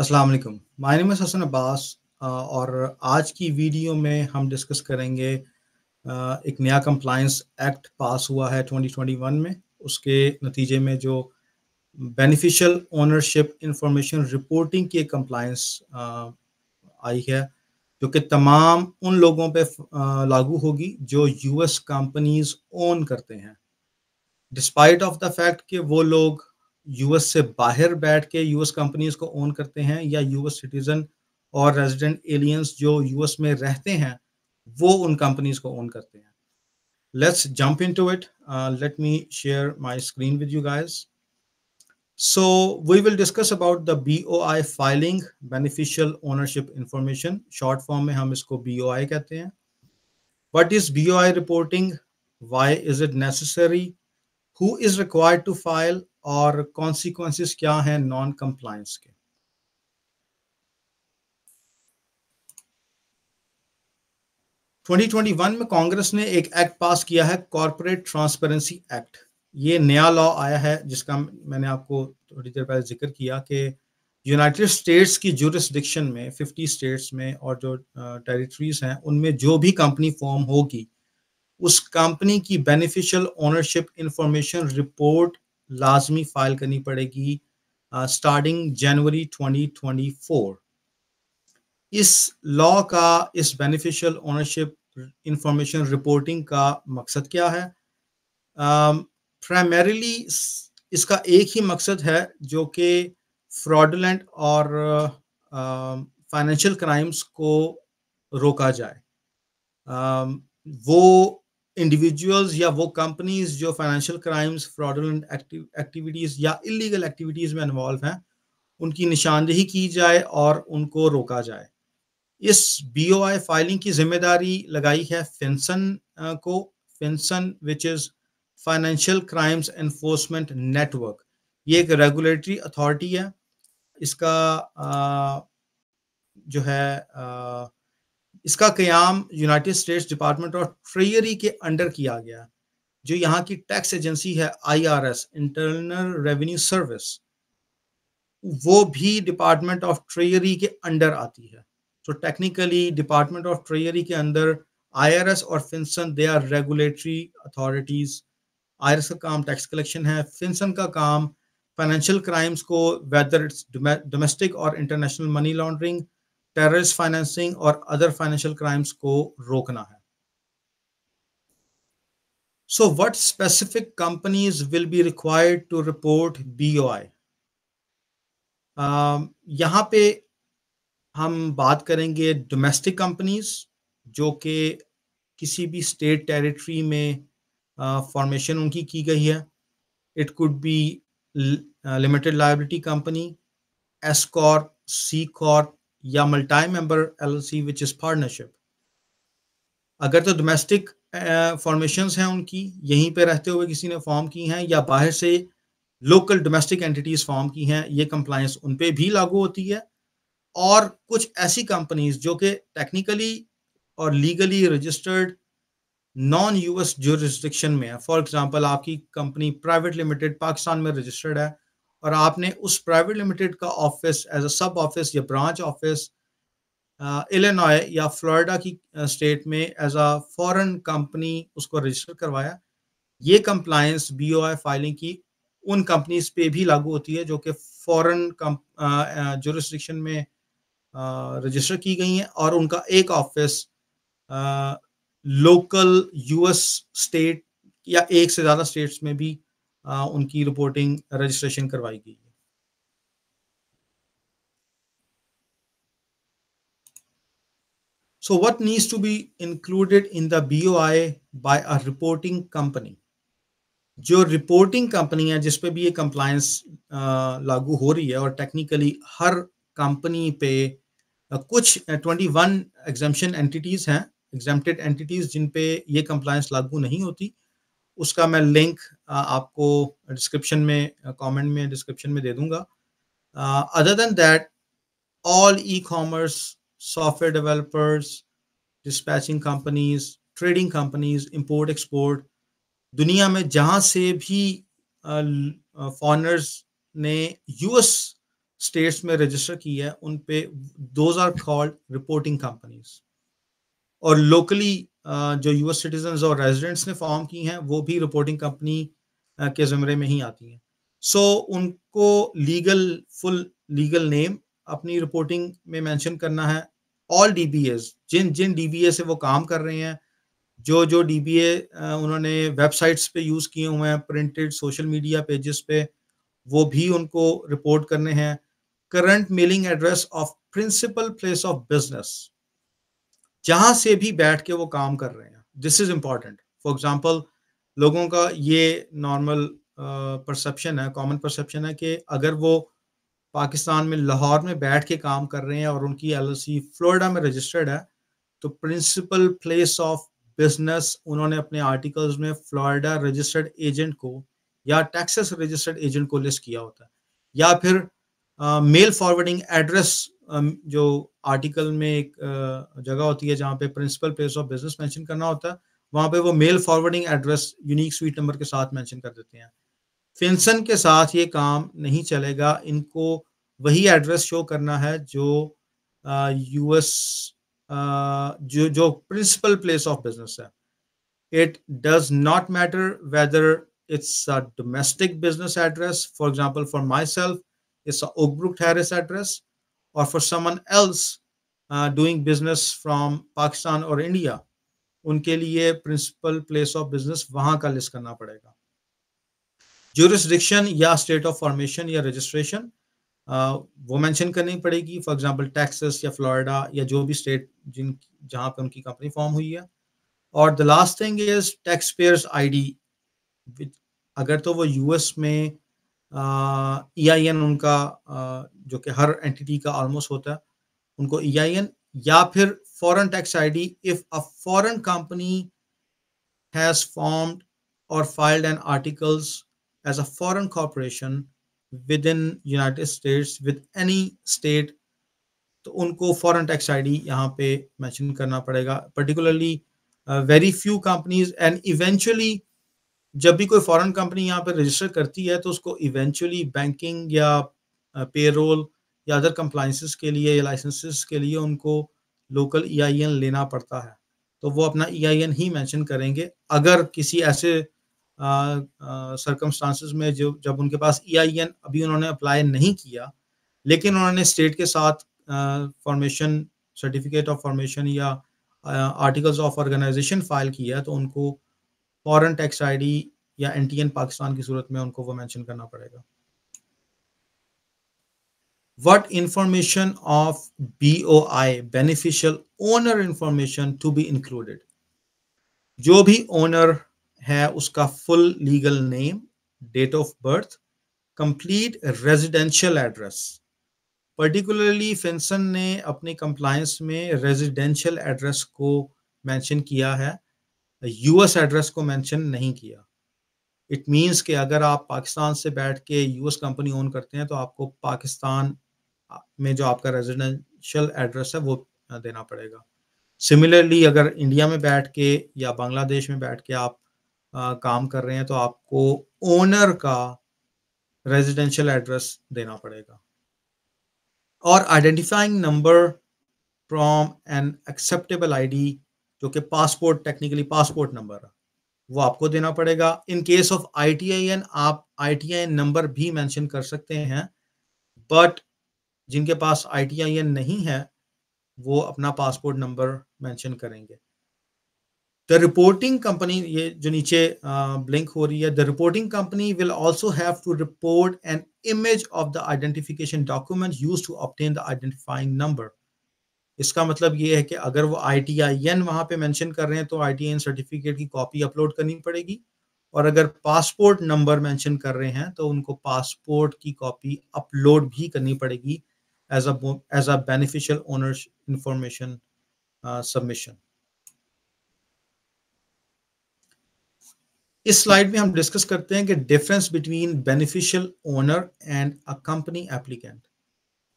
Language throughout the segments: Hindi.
अस्सलाम वालेकुम my name is Hasan Abbas और आज की वीडियो में हम डिस्कस करेंगे uh, एक नया कंप्लायंस एक्ट पास हुआ है 2021 में उसके नतीजे में जो बेनिफिशियल ओनरशिप इंफॉर्मेशन रिपोर्टिंग की कंप्लायंस uh, आई है जो कि तमाम उन लोगों पे uh, लागू होगी जो यूएस कंपनीज ओन करते हैं डिस्पाइट ऑफ द फैक्ट कि वो लोग यूएस से बाहर बैठ के यूएस कंपनीज को ओन करते हैं या यूएस सिटीजन और रेजिडेंट एलियंस जो यूएस में रहते हैं वो उन कंपनीज को ओन करते हैं let's jump into it let me share my screen with you guys so we will discuss about the BOI filing beneficial ownership information short form में हम इसको बीओआई कहते हैं what is BOI reporting why is it necessary who is required to file और कॉन्सिक्वेंसिस क्या है नॉन कंप्लायंस के ट्वेंटी में कांग्रेस ने एक एक्ट पास किया है कॉरपोरेट ट्रांसपेरेंसी एक्ट ये नया लॉ आया है जिसका मैंने आपको थोड़ी देर पहले जिक्र किया कि यूनाइटेड स्टेट्स की जुरिस्डिक्शन में 50 स्टेट्स में और जो टेरिटरीज हैं उनमें जो भी कंपनी फॉर्म होगी उस कंपनी की बेनिफिशियल ओनरशिप इंफॉर्मेशन रिपोर्ट लाजमी फाइल करनी पड़ेगी स्टार्टिंग जनवरी 2024 इस लॉ का इस बेनिफिशियल ओनरशिप इंफॉर्मेशन रिपोर्टिंग का मकसद क्या है प्राइमरीली um, इसका एक ही मकसद है जो कि फ्रॉडलेंट और फाइनेंशियल um, क्राइम्स को रोका जाए uh, वो इंडिविजुअल्स या वो कंपनीज जो फाइनेंशियल क्राइम्स फ्रॉडलेंट एक्टिविटीज या इलीगल एक्टिविटीज में इन्वॉल्व हैं उनकी निशानदेही की जाए और उनको रोका जाए इस बी फाइलिंग की जिम्मेदारी लगाई है फिनसन को FinCEN which is financial crimes enforcement network ये एक रेगुलेटरी अथॉरिटी है इसका आ, जो है आ, इसका क्याम United States department of treasury के अंडर किया गया जो यहाँ की टैक्स एजेंसी है आईआरएस इंटरनल रेवेन्यू सर्विस वो भी डिपार्टमेंट ऑफ ट्रेजरी के अंडर आती है तो टेक्निकली डिपार्टमेंट ऑफ ट्रेजरी के अंदर आईआरएस और FinCEN they are regulatory authorities IRS का काम टैक्स कलेक्शन है फिंसन का काम फाइनेंशियल क्राइम्स को वेदर इट्स डोमेस्टिक और international money laundering terrorist financing और अदर फाइनेंशियल क्राइम्स को रोकना है So specific companies will be be to report B O I यहां पे हम बात करेंगे डोमेस्टिक कंपनीज जो कि किसी भी स्टेट टेरिटरी में फॉर्मेशन uh, उनकी की गई है it could be limited liability company S corp C corp या multi member LLC which is partnership अगर तो डोमेस्टिक फॉर्मेशन uh, हैं उनकी यहीं पे रहते हुए किसी ने फॉर्म की हैं या बाहर से लोकल डोमेस्टिक एंटिटीज फॉर्म की हैं ये कंप्लायंस उन पे भी लागू होती है और कुछ ऐसी कंपनीज जो कि टेक्निकली और लीगली रजिस्टर्ड नॉन यूएस जो में है फॉर एग्जांपल आपकी कंपनी प्राइवेट लिमिटेड पाकिस्तान में रजिस्टर्ड है और आपने उस प्राइवेट लिमिटेड का office as a sub office या ब्रांच ऑफिस इलेनॉय या फ्लोरिडा की स्टेट uh, में एज अ फॉरेन कंपनी उसको रजिस्टर करवाया ये कंप्लायंस बी फाइलिंग की उन कंपनीज पे भी लागू होती है जो कि फॉरेन जोरिस्ट्रिक्शन uh, uh, में रजिस्टर की गई हैं और उनका एक ऑफिस लोकल यूएस स्टेट या एक से ज़्यादा स्टेट्स में भी उनकी रिपोर्टिंग रजिस्ट्रेशन करवाई गई है So what needs to be included in the BOI by a reporting company जो रिपोर्टिंग कंपनी है जिस पे भी ये कंप्लायंस लागू हो रही है और टेक्निकली हर कंपनी पे कुछ 21 एग्जामेशन एंटिटीज़ हैं एग्जामेटेड एंटिटीज़ जिन पे ये कंप्लायंस लागू नहीं होती उसका मैं लिंक आपको डिस्क्रिप्शन में कमेंट में डिस्क्रिप्शन में दे दूंगा other than that all e commerce software developers dispatching companies trading companies import export दुनिया में जहां से भी फॉरनर्स ने यूएस स्टेट्स में रजिस्टर की है उन पे those are called reporting companies और लोकली जो यूएस सिटीजन और रेजिडेंट्स ने फॉर्म की हैं वो भी रिपोर्टिंग कंपनी के ज़मरे में ही आती हैं सो so, उनको लीगल फुल लीगल नेम अपनी रिपोर्टिंग में मेंशन करना है ऑल डीबीएस जिन जिन डीबीए से वो काम कर रहे हैं जो जो डीबीए उन्होंने वेबसाइट्स पे यूज़ किए हुए हैं प्रिंटेड सोशल मीडिया पेजेस पे वो भी उनको रिपोर्ट करने हैं current mailing address of principal place of business जहां से भी बैठ के वो काम कर रहे हैं this is important for example लोगों का ये नॉर्मल परसेप्शन है कॉमन परसेप्शन है कि अगर वो पाकिस्तान में लाहौर में बैठ के काम कर रहे हैं और उनकी एल फ्लोरिडा में रजिस्टर्ड है तो प्रिंसिपल प्लेस ऑफ बिजनेस उन्होंने अपने आर्टिकल्स में फ्लोरिडा रजिस्टर्ड एजेंट को या टैक्स रजिस्टर्ड एजेंट को लिस्ट किया होता है या फिर मेल फॉरवर्डिंग एड्रेस जो आर्टिकल में एक जगह होती है जहाँ पे principal place of business mention करना होता है वहाँ पे वो mail forwarding address unique suite number के साथ मेंशन कर देते हैं फिनसन के साथ ये काम नहीं चलेगा इनको वही एड्रेस शो करना है जो यूएस जो जो प्रिंसिपल प्लेस ऑफ बिजनेस है it does not matter whether it's domestic business address for for for myself it's a address or for someone else uh, doing business from Pakistan or India, उनके लिए principal place of business वहां का list करना पड़ेगा jurisdiction या state of formation या registration uh, वो mention करनी पड़ेगी for example Texas या Florida या जो भी state जिन जहां पर उनकी company form हुई है और the last thing is taxpayers D अगर तो वो यूएस में ई आई एन उनका जो कि हर एंटिटी का ऑलमोस्ट होता है उनको ई आई एन या फिर foreign tax I D if a foreign company has formed और filed an articles as a foreign corporation within United States with any state तो उनको फॉरेन टैक्स आई डी यहाँ पे मैंशन करना पड़ेगा particularly very few companies and eventually जब भी कोई फॉरेन कंपनी यहाँ पर रजिस्टर करती है तो उसको इवेंचुअली बैंकिंग या पेरोल या अदर कंप्लाइंसेस के लिए या लाइसेंसेस के लिए उनको लोकल ई e लेना पड़ता है तो वो अपना ई e ही मेंशन करेंगे अगर किसी ऐसे सरकमस्टांसिस में जो जब उनके पास ई e अभी उन्होंने अप्लाई नहीं किया लेकिन उन्होंने स्टेट के साथ फॉर्मेशन सर्टिफिकेट ऑफ फॉर्मेशन या आर्टिकल्स ऑफ ऑर्गेनाइजेशन फाइल किया है तो उनको फॉरन टैक्स आईडी या एनटीएन पाकिस्तान की सूरत में उनको वो मेंशन करना पड़ेगा of B O I beneficial owner information to be included जो भी ओनर है उसका full legal name date of birth complete residential address particularly FinCEN ने अपनी कंप्लायंस में रेजिडेंशियल एड्रेस को मैंशन किया है यूएस एड्रेस को मेंशन नहीं किया इट मींस कि अगर आप पाकिस्तान से बैठ के यूएस कंपनी ओन करते हैं तो आपको पाकिस्तान में जो आपका रेजिडेंशियल एड्रेस है वो देना पड़ेगा सिमिलरली अगर इंडिया में बैठ के या बांग्लादेश में बैठ के आप आ, काम कर रहे हैं तो आपको ओनर का रेजिडेंशियल एड्रेस देना पड़ेगा और identifying number from an acceptable ID जो कि पासपोर्ट टेक्निकली पासपोर्ट नंबर वो आपको देना पड़ेगा इन केस ऑफ आईटीआईएन आप आईटीआईएन नंबर भी मेंशन कर सकते हैं बट जिनके पास आईटीआईएन नहीं है वो अपना पासपोर्ट नंबर मेंशन करेंगे द रिपोर्टिंग कंपनी ये जो नीचे ब्लिंक हो रही है the reporting company will also have to report an image of the identification document use to obtain the identifying number इसका मतलब ये है कि अगर वो आई टी आई एन वहाँ पे मेंशन कर रहे हैं तो आई टी एन सर्टिफिकेट की कॉपी अपलोड करनी पड़ेगी और अगर पासपोर्ट नंबर मैंशन कर रहे हैं तो उनको पासपोर्ट की कॉपी अपलोड भी करनी पड़ेगी as a as a beneficial owner information submission इस स्लाइड में हम डिस्कस करते हैं कि difference between beneficial owner and a company applicant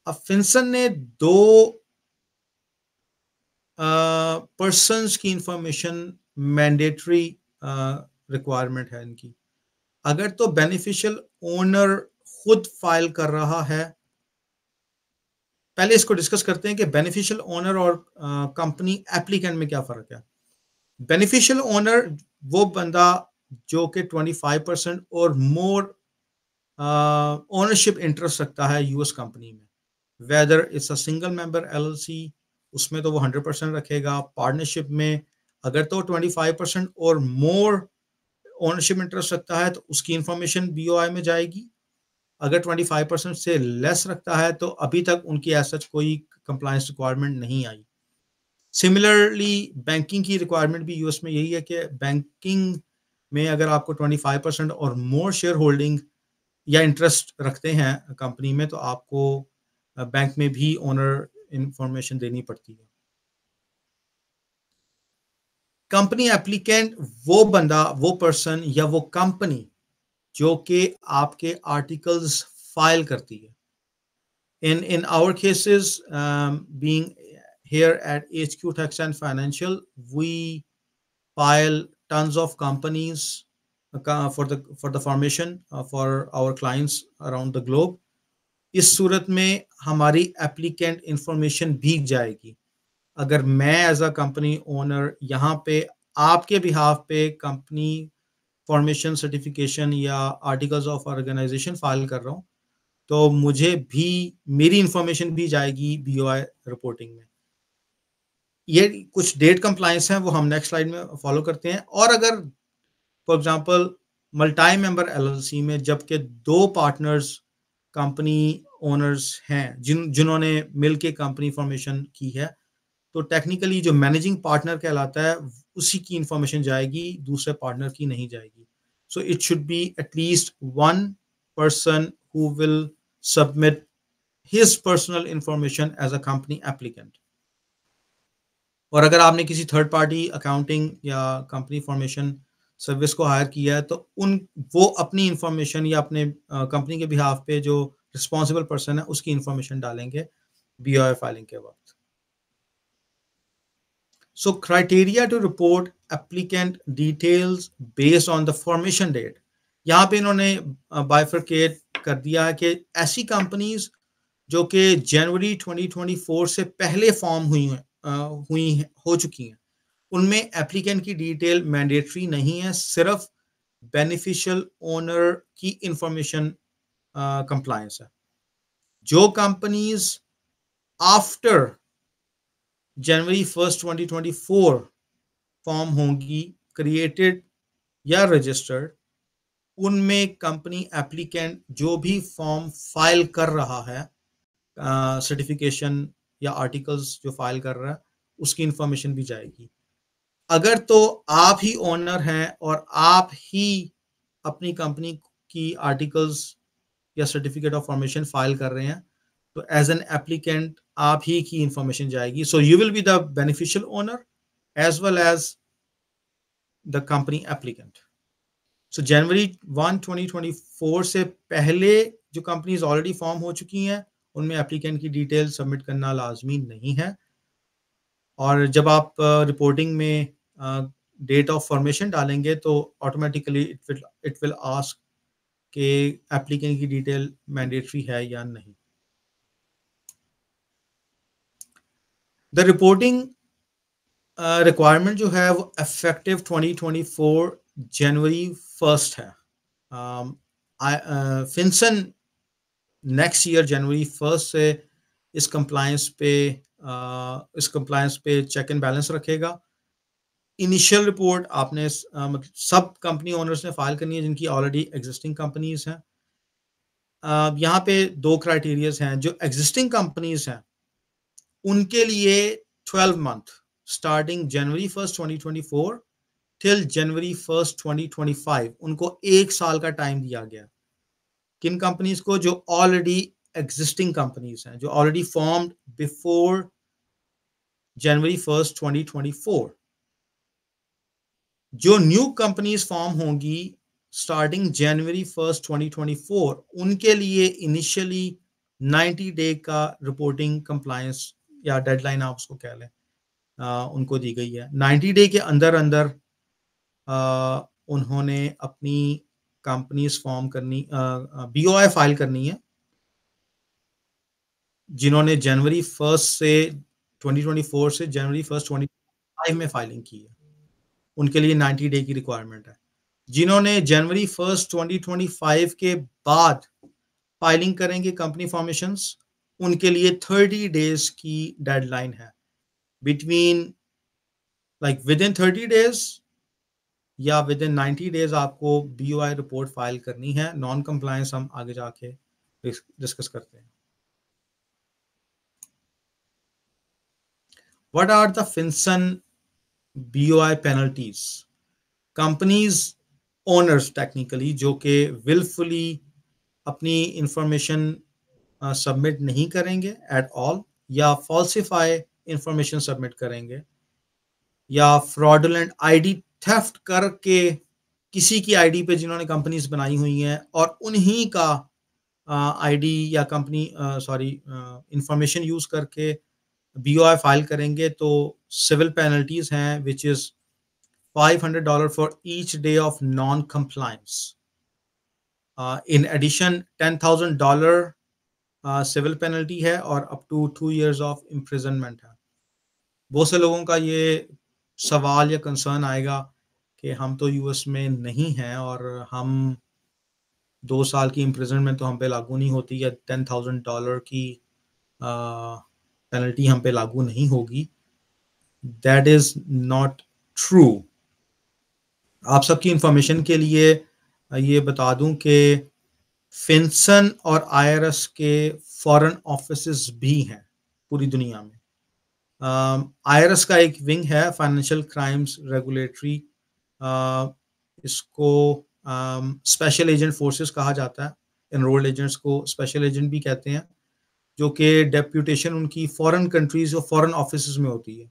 अब फिंसन ने दो पर्सनस की इंफॉर्मेशन मैंडेटरी रिक्वायरमेंट है इनकी अगर तो बेनिफिशियल ओनर खुद फाइल कर रहा है पहले इसको डिस्कस करते हैं कि बेनिफिशियल ओनर और कंपनी एप्लीकेंट में क्या फर्क है बेनिफिशियल ओनर वो बंदा जो कि 25 परसेंट और मोर ओनरशिप इंटरेस्ट रखता है यूएस कंपनी में whether it's a single member LLC उसमें तो वो हंड्रेड परसेंट रखेगा पार्टनरशिप में अगर तो ट्वेंटी फाइव परसेंट और मोर ओनरशिप इंटरेस्ट रखता है तो उसकी इंफॉर्मेशन बी में जाएगी अगर ट्वेंटी फाइव परसेंट से लेस रखता है तो अभी तक उनकी ऐसा कोई कंप्लायंस रिक्वायरमेंट नहीं आई सिमिलरली बैंकिंग की रिक्वायरमेंट भी यूएस में यही है कि बैंकिंग में अगर आपको ट्वेंटी फाइव परसेंट और मोर शेयर होल्डिंग या इंटरेस्ट रखते हैं कंपनी में तो आपको बैंक uh, में भी ओनर इंफॉर्मेशन देनी पड़ती है कंपनी एप्लीकेंट वो बंदा वो पर्सन या वो कंपनी जो कि आपके आर्टिकल्स फाइल करती है in in our cases being here at H tax and financial we file tons of companies for the for the formation for our clients around the globe इस सूरत में हमारी एप्लीकेंट इंफॉर्मेशन भीग जाएगी अगर मैं एज अ कंपनी ओनर यहाँ पे आपके बिहाफ पे कंपनी फॉर्मेशन सर्टिफिकेशन या आर्टिकल्स ऑफ ऑर्गेनाइजेशन फाइल कर रहा हूँ तो मुझे भी मेरी इंफॉर्मेशन भी जाएगी बी रिपोर्टिंग में ये कुछ डेट कंप्लाइंस हैं वो हम नेक्स्ट स्लाइड में फॉलो करते हैं और अगर for example multi member LLC में जबकि दो पार्टनर्स कंपनी ओनर्स हैं जिन जिन्होंने मिल के कंपनी फॉर्मेशन की है तो टेक्निकली जो मैनेजिंग पार्टनर कहलाता है उसी की इंफॉर्मेशन जाएगी दूसरे पार्टनर की नहीं जाएगी so it should be at least one person who will submit his personal information as a company applicant और अगर आपने किसी थर्ड पार्टी अकाउंटिंग या कंपनी फॉर्मेशन सर्विस को हायर किया है तो उन वो अपनी इंफॉर्मेशन या अपने कंपनी के बिहाफ पे जो रिस्पॉन्सिबल पर्सन है उसकी इंफॉर्मेशन डालेंगे बी फाइलिंग के वक्त so criteria to report applicant details based on the formation date यहाँ पे इन्होंने बाइफरकेट कर दिया है कि ऐसी कंपनीज जो कि जनवरी 2024 से पहले फॉर्म हुई हुई हो चुकी हैं उनमें एप्लीकेंट की डिटेल मैंडेटरी नहीं है सिर्फ बेनिफिशियल ओनर की इंफॉर्मेशन कंप्लायंस है जो companies after January first 2024 form होंगी क्रिएटेड या रजिस्टर्ड उनमें कंपनी एप्लीकेंट जो भी फॉर्म फाइल कर रहा है सर्टिफिकेशन या आर्टिकल्स जो फाइल कर रहा है उसकी इंफॉर्मेशन भी जाएगी अगर तो आप ही ओनर हैं और आप ही अपनी कंपनी की आर्टिकल्स या सर्टिफिकेट ऑफ फॉर्मेशन फाइल कर रहे हैं तो एज एन एप्लीकेंट आप ही की इंफॉर्मेशन जाएगी so you will be the beneficial owner as well as the company applicant so January one twenty twenty four से पहले जो कंपनीज ऑलरेडी फॉर्म हो चुकी हैं उनमें एप्लीकेंट की डिटेल सबमिट करना लाजमी नहीं है और जब आप रिपोर्टिंग में डेट ऑफ फॉर्मेशन डालेंगे तो automatically it will it will ask के एप्लीकेंट की डिटेल मैंडेटरी है या नहीं द रिपोर्टिंग रिक्वायरमेंट जो है वो इफेक्टिव 2024 जनवरी फर्स्ट है FinCEN next year January first से इस कंप्लायंस पे इस कंप्लायंस पे चेक एंड बैलेंस रखेगा इनिशियल रिपोर्ट आपने मतलब सब कंपनी ओनर्स ने फाइल करनी है जिनकी ऑलरेडी एग्जिस्टिंग कंपनीज हैं यहाँ पे दो क्राइटेरियाज हैं जो एग्जिस्टिंग कंपनीज हैं उनके लिए 12 month starting January first 2024 till January first 2025 उनको एक साल का टाइम दिया गया किन कंपनीज को जो ऑलरेडी एग्जिस्टिंग कंपनीज हैं जो already formed before January first 2024 जो न्यू कंपनीज फॉर्म होंगी स्टार्टिंग जनवरी फर्स्ट 2024 उनके लिए इनिशियली 90 डे का रिपोर्टिंग कंप्लायंस या डेडलाइन आप उसको कह लें उनको दी गई है 90 डे के अंदर अंदर आ, उन्होंने अपनी कंपनीज फॉर्म करनी बी फाइल करनी है जिन्होंने जनवरी फर्स्ट से 2024 से जनवरी फर्स्ट ट्वेंटी में फाइलिंग की है उनके लिए 90 डे की रिक्वायरमेंट है जिन्होंने जनवरी फर्स्ट 2025 के बाद फाइलिंग करेंगे कंपनी फॉर्मेशन उनके लिए 30 डेज की डेडलाइन है between like within thirty days या विद इन नाइन्टी डेज आपको बी रिपोर्ट फाइल करनी है नॉन कंप्लायंस हम आगे जाके डिस्कस करते हैं What are the FinCEN BOI penalties? Companies owners technically जो कि विलफुली अपनी इंफॉर्मेशन सबमिट uh, नहीं करेंगे एट ऑल या फॉल्सिफाई इंफॉर्मेशन सबमिट करेंगे या फ्रॉडलेंट आईडी थेफ्ट करके किसी की आईडी पे जिन्होंने कंपनीज बनाई हुई हैं और उन्हीं का आईडी uh, या कंपनी सॉरी इंफॉर्मेशन यूज़ करके बी ओ आई फाइल करेंगे तो सिविल पेनल्टीज हैं which is five hundred dollar for each day of non compliance in addition ten thousand dollar civil penalty है और up to two years of imprisonment है बहुत से लोगों का ये सवाल या कंसर्न आएगा कि हम तो यूएस में नहीं हैं और हम दो साल की इम्प्रिजनमेंट तो हम पे लागू नहीं होती या टेन थाउजेंड डॉलर की uh, पेनल्टी हम पे लागू नहीं होगी दैट इज नॉट ट्रू आप सबकी इंफॉर्मेशन के लिए ये बता दूं कि फिनसन और आईआरएस के फॉरेन ऑफिस भी हैं पूरी दुनिया में आईआरएस का एक विंग है फाइनेंशियल क्राइम्स रेगुलेटरी इसको स्पेशल एजेंट फोर्सेस कहा जाता है एनरोल्ड एजेंट्स को स्पेशल एजेंट भी कहते हैं जो कि डेप्यूटेशन उनकी फॉरेन कंट्रीज और फॉरेन ऑफिस में होती है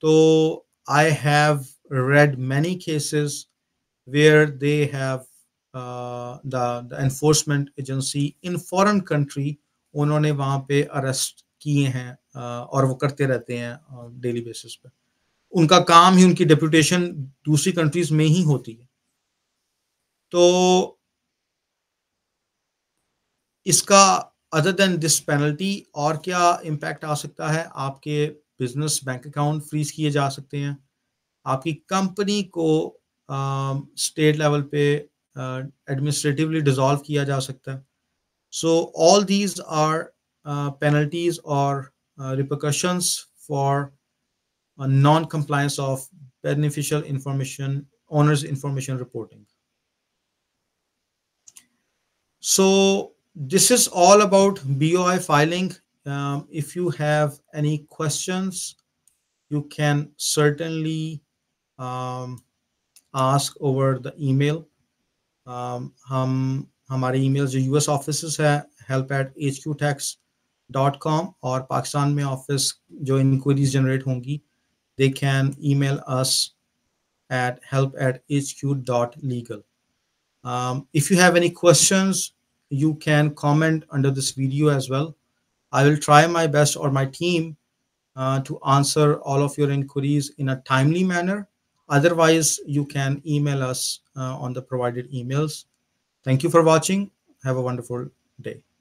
तो I have read many cases where they have the the, the enforcement agency in उन्होंने वहाँ पे अरेस्ट किए हैं uh, और वो करते रहते हैं डेली uh, बेसिस पे उनका काम ही उनकी डेप्यूटेशन दूसरी कंट्रीज में ही होती है तो इसका अदर देन दिस पेनल्टी और क्या इम्पैक्ट आ सकता है आपके बिजनेस बैंक अकाउंट फ्रीज किए जा सकते हैं आपकी कंपनी को स्टेट लेवल पे एडमिनिस्ट्रेटिवली डिजॉल्व किया जा सकता है so all these are penalties और revocations for non compliance of beneficial information owners information reporting so this is all about boi filing um, if you have any questions you can certainly um, ask over the email um, hum, our email the us offices hai, help at hqtax.com or pakistan may office join inquiries generate hongi they can email us at help at hq.legal legal. Um, if you have any questions you can comment under this video as well. I will try my best or my team uh, to answer all of your inquiries in a timely manner. Otherwise, you can email us uh, on the provided emails. Thank you for watching. Have a wonderful day.